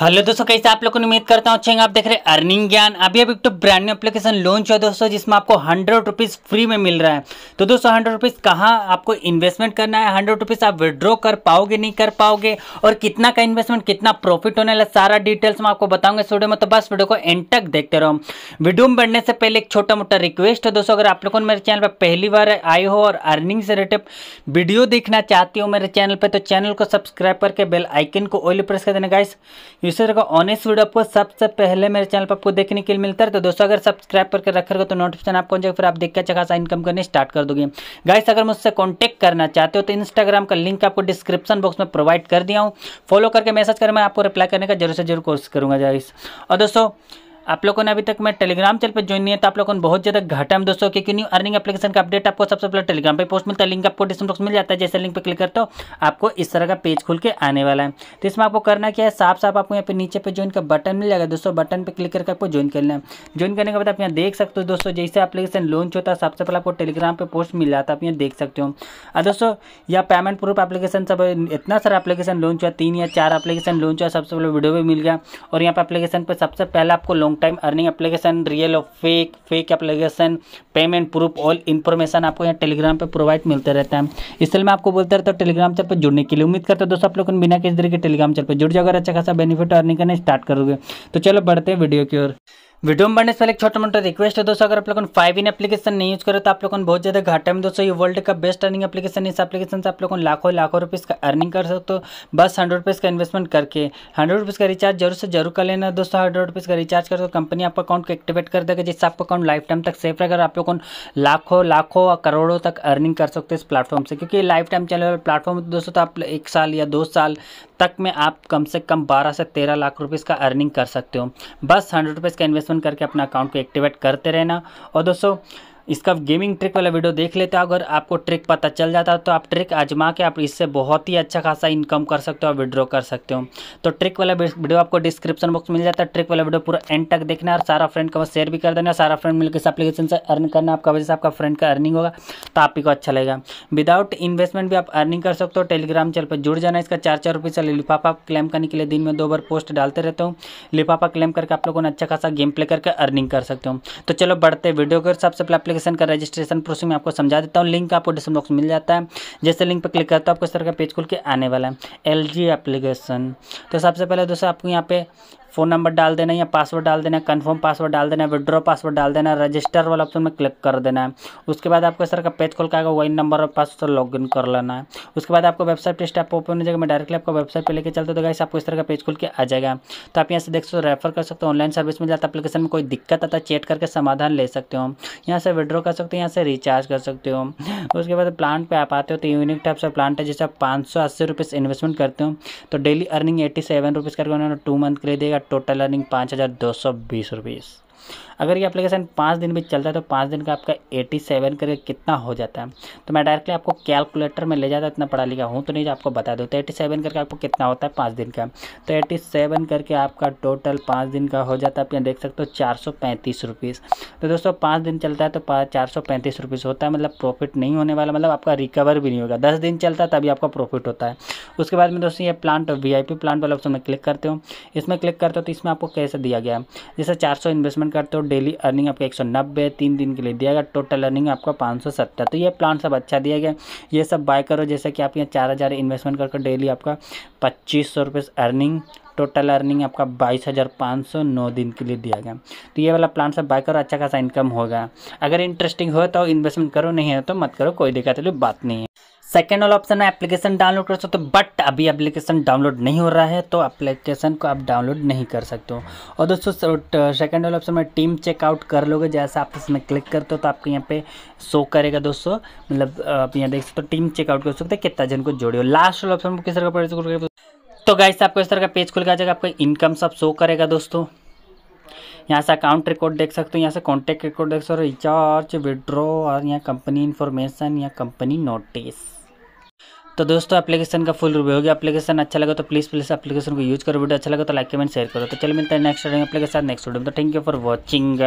hello दोस्तों कैसे आप लोगों को उम्मीद करता हूँ अच्छा आप देख रहे हैं अर्निंग ज्ञान अभी अभी तो ब्रांड न्यू एप्लीकेशन लॉन्च हुआ दोस्तों जिसमें आपको हंड्रेड रुपीज़ फ्री में मिल रहा है तो दोस्तों हंड्रेड रुपीज़ कहाँ आपको इन्वेस्टमेंट करना है हंड्रेड रुपीज़ आप विड्रॉ कर पाओगे नहीं कर पाओगे और कितना का इन्वेस्टमेंट कितना प्रॉफिट होने लगा सारा डिटेल्स मैं आपको बताऊंगा इस वीडियो में तो बस वीडियो को एंड तक देखते रहो वीडियो में बढ़ने से पहले एक छोटा मोटा रिक्वेस्ट है दोस्तों अगर आप लोगों ने मेरे चैनल पर पहली बार आई हो और अर्निंग से रिलेटेड वीडियो देखना चाहती हो मेरे चैनल पर तो चैनल को सब्सक्राइब करके बेल आइकन को ऑयल प्रेस कर देना गाइस यूजर का ऑनेस्ट वीडियो आपको सबसे पहले मेरे चैनल पर आपको देखने के लिए मिलता है तो दोस्तों अगर सब्सक्राइब करके रख रखेगा तो नोटिफिकेशन आपको जाएगा फिर आप देख के अच्छा खासा इनकम करने स्टार्ट कर दोगे गाइस अगर मुझसे कॉन्टैक्ट करना चाहते हो तो इंस्टाग्राम का लिंक आपको डिस्क्रिप्शन बॉक्स में प्रोवाइड कर दिया हूँ फॉलो करके मैसेज कर मैं आपको रिप्लाई करने का जरूर से जरूर कोशिश करूँगा गाइस और दोस्तों आप लोगों ने अभी तक मैं टेलीग्राम चैनल पर ज्वाइन नहीं है तो आप लोगों को बहुत ज़्यादा घाटा है दोस्तों क्योंकि न्यू अर्निंग एप्लीकेशन का अपडेट आपको सबसे पहले टेलीग्राम पे पोस्ट मिलता है लिंक आपको डिस्क्रिप्शन बॉक्स मिल जाता है जैसे लिंक पर क्लिक करते हो आपको इस तरह का पेज खुल के आने वाला है तो इसमें आपको करना क्या है साफ साफ आपको यहाँ पे नीचे पे ज्वाइन का बटन मिल जाएगा दोस्तों बटन पर क्लिक करके आपको ज्वाइन कर है ज्वाइन करने के बाद आप यहाँ देख सकते हो दोस्तों जैसे एप्लीकेशन लॉन्च होता है सबसे पहले आपको टेलीग्राम पर पोस्ट मिल जाता है आप यहाँ देख सकते हो और दोस्तों यहाँ पेमेंट प्रूफ एप्लीकेशन सब इतना सारा एप्लीकेशन लॉन्च हुआ तीन या चार एप्लीकेशन लॉन्च हुआ सबसे पहले वीडियो भी मिल गया और यहाँ पर एप्लीकेशन पर सबसे पहले आपको long time earning application real और fake fake application payment proof all information आपको यहाँ टेलीग्राम पर प्रोवाइड मिलते रहता है इसलिए मैं आपको बोलता रहता हूँ टेलीग्राम चैनल पर जुड़ने के लिए उम्मीद करता हूँ दोस्तों आप लोग बिना किसी तरीके टेलीग्राम चैनल पर जुड़ जाओ अगर अच्छा खासा बेनिफिट अर्निंग करना स्टार्ट करोगे तो चलो बढ़ते हैं वीडियो की ओर वीडियो में बढ़ने से पहले एक छोटा मोटा रिक्वेस्ट है दोस्तों अगर आप लोगों ने फाइव इन एप्लीकेशन नहीं यूज करो तो आप लोगों को बहुत ज्यादा घाटा में दोस्तों ये वर्ल्ड का बेस्ट अर्निंग एप्लीकेशन इस एप्लीकेशन से आप लोगों लाखों लाखों रुपीज़ का अर्निंग कर सकते हो बस हंड्रेड रुपीज़ का इन्वेस्टमेंट करके हंड्रेड रुपीज़ का रिचार्ज जरूर से जरूर कर लेना दोस्तों हंड्रेड रुपीज़ का रिचार्ज कर दो कंपनी आपका अकाउंट को एक्टिवेट कर देगा जिससे आपका अकाउंट लाइफ टाइम तक सेफ रहेगा आप लोगों लाखों लाखों और करोड़ों तक अर्निंग कर सकते हो इस प्लेटफॉर्म से क्योंकि लाइफ टाइम चैनल प्लेटफॉर्म दोस्तों तो आप एक साल या दो साल तक में आप कम से कम 12 से 13 लाख रुपए का अर्निंग कर सकते हो बस हंड्रेड रुपीज़ का इन्वेस्टमेंट करके अपना अकाउंट को एक्टिवेट करते रहना और दोस्तों इसका गेमिंग ट्रिक वाला वीडियो देख लेते हो अगर आपको ट्रिक पता चल जाता है तो आप ट्रिक आजमा के आप इससे बहुत ही अच्छा खासा इनकम कर सकते हो और विड्रॉ कर सकते हो तो ट्रिक वाला वीडियो आपको डिस्क्रिप्शन बॉक्स मिल जाता है ट्रिक वाला वीडियो पूरा एंड तक देखना और सारा फ्रेंड का शेयर भी कर देना सारा फ्रेंड मिलकर इस एप्लीकेशन से अर्न करना आपका वजह से आपका फ्रेंड का अर्निंग होगा तो आप ही को अच्छा लगेगा विदाउट इन्वेस्टमेंट भी आप अर्निंग कर सकते हो टेलीग्राम चैनल पर जुड़ जाना इसका चार चार रुपये से लिफाफा क्लेम करने के लिए दिन में दो बार पोस्ट डालते रहते हो लिफाफा क्लेम करके आप लोगों ने अच्छा खासा गेम प्ले करके अर्निंग कर सकते हो तो चलो बढ़ते वीडियो के सबसे पहले एप्लीकेशन का रजिस्ट्रेशन प्रोसेस में आपको समझा देता हूँ लिंक आपको डिस्क्रिप्शन बॉक्स मिल जाता है जैसे लिंक पर क्लिक करता हूँ आपको सर का पेज खुल के आने वाला है एल एप्लीकेशन तो सबसे पहले दोस्तों आपको यहाँ पे फ़ोन नंबर डाल देना या पासवर्ड डाल देना कन्फर्म पासवर्ड डाल देना विड्रॉ पासवर्ड डाल देना रजिस्टर वाला ऑप्शन में क्लिक कर देना है उसके बाद आपको सर का पेज खोल के आएगा वही नंबर और पासवर्ड लॉग इन कर लेना है उसके बाद आपको वेबसाइट पर स्टेप ओपन हो जाएगा मैं डायरेक्टली आपको वेबसाइट पर लेकर चलते तो गाइस आपको इस तरह का पेज खुल के आ जाएगा तो आप यहाँ से देख सकते हो रेफर कर सकते हो ऑनलाइन सर्विस में जाता अपलीकेशन में कोई दिक्कत आता है चेट करके समाधान ले सकते हो यहाँ से विड्रॉ कर सकते हो यहाँ से रिचार्ज कर सकते हो उसके बाद प्लांट पर आप आते हो तो यूनिक टाइप से प्लांट है जैसे आप पाँच सौ अस्सी रुपये इन्वेस्टमेंट करते हो तो daily earning eighty seven rupees करके उन्होंने टू मंथ के लिए देगा टोटल अर्निंग पाँच हज़ार दो सौ बीस रुपीज़ अगर ये एप्लीकेशन पाँच दिन भी चलता है तो पाँच दिन का आपका एटी सेवन करके कितना हो जाता है तो मैं डायरेक्टली आपको कैलकुलेटर में ले जाता इतना पढ़ा लिखा हूँ तो नहीं तो आपको बता दूँ तो एटी सेवन करके आपको कितना होता है पाँच दिन का तो एटी सेवन करके आपका टोटल पाँच दिन का हो जाता है आप यहाँ देख सकते हो चार सौ पैंतीस रुपीज़ तो दोस्तों पाँच दिन चलता है तो चार सौ पैंतीस रुपीज़ होता है मतलब प्रॉफिट नहीं होने वाला मतलब आपका रिकवर भी नहीं होगा दस दिन चलता है तभी आपका प्रॉफिट होता है उसके बाद में दोस्तों ये प्लांट वी प्लांट वाला ऑप्शन में क्लिक करते हो इसमें क्लिक करते हो तो इसमें आपको कैसे दिया गया है जैसे चार इन्वेस्टमेंट करते हो डेली अर्निंग आपका एक सौ नब्बे तीन दिन के लिए दिया गया टोटल अर्निंग आपका पाँच सौ सत्तर तो ये प्लान सब अच्छा दिया गया ये सब बाय करो जैसे कि आप यहाँ चार हज़ार इन्वेस्टमेंट करके डेली आपका पच्चीस सौ रुपये अर्निंग टोटल अर्निंग आपका बाईस हज़ार पाँच सौ नौ दिन के लिए दिया गया तो ये वाला प्लान सब बाय करो अच्छा खासा इनकम होगा अगर इंटरेस्टिंग हो तो इन्वेस्टमेंट करो नहीं है तो मत करो कोई दिक्कत वाली बात नहीं है सेकेंड वाला ऑप्शन है एप्लीकेशन डाउनलोड कर सकते हो बट अभी एप्लीकेशन डाउनलोड नहीं हो रहा है तो एप्लीकेशन को आप डाउनलोड नहीं कर सकते हो और दोस्तों सेकेंड uh, वाला ऑप्शन में टीम चेकआउट कर लोगे जैसा आप इसमें क्लिक करते हो तो आपके यहाँ पे शो करेगा दोस्तों मतलब uh, आप यहाँ देख सकते हो टीम चेकआउट कर सकते हो कितना जन को हो लास्ट वाला ऑप्शन किस तरह का तो गाइस आपको इस तरह का पेज खुल के आ जाएगा आपका इनकम सब शो करेगा दोस्तों यहाँ से अकाउंट रिकॉर्ड देख सकते हो यहाँ से कॉन्टैक्ट रिकॉर्ड देख सकते हो रिचार्ज विड्रॉ और यहाँ कंपनी इन्फॉर्मेशन या कंपनी नोटिस तो दोस्तों एप्लीकेशन का फुल रिव्यू होगी एप्लीकेशन अच्छा लगा तो प्लीज़ प्लीज़ एप्लीकेशन को यूज करो वीडियो अच्छा लगा तो लाइक कमेंट शेयर करो तो चलो मिलते हैं नेक्स्ट वीडियो के साथ नेक्स्ट वीडियो में तो थैंक यू फॉर वॉचिंग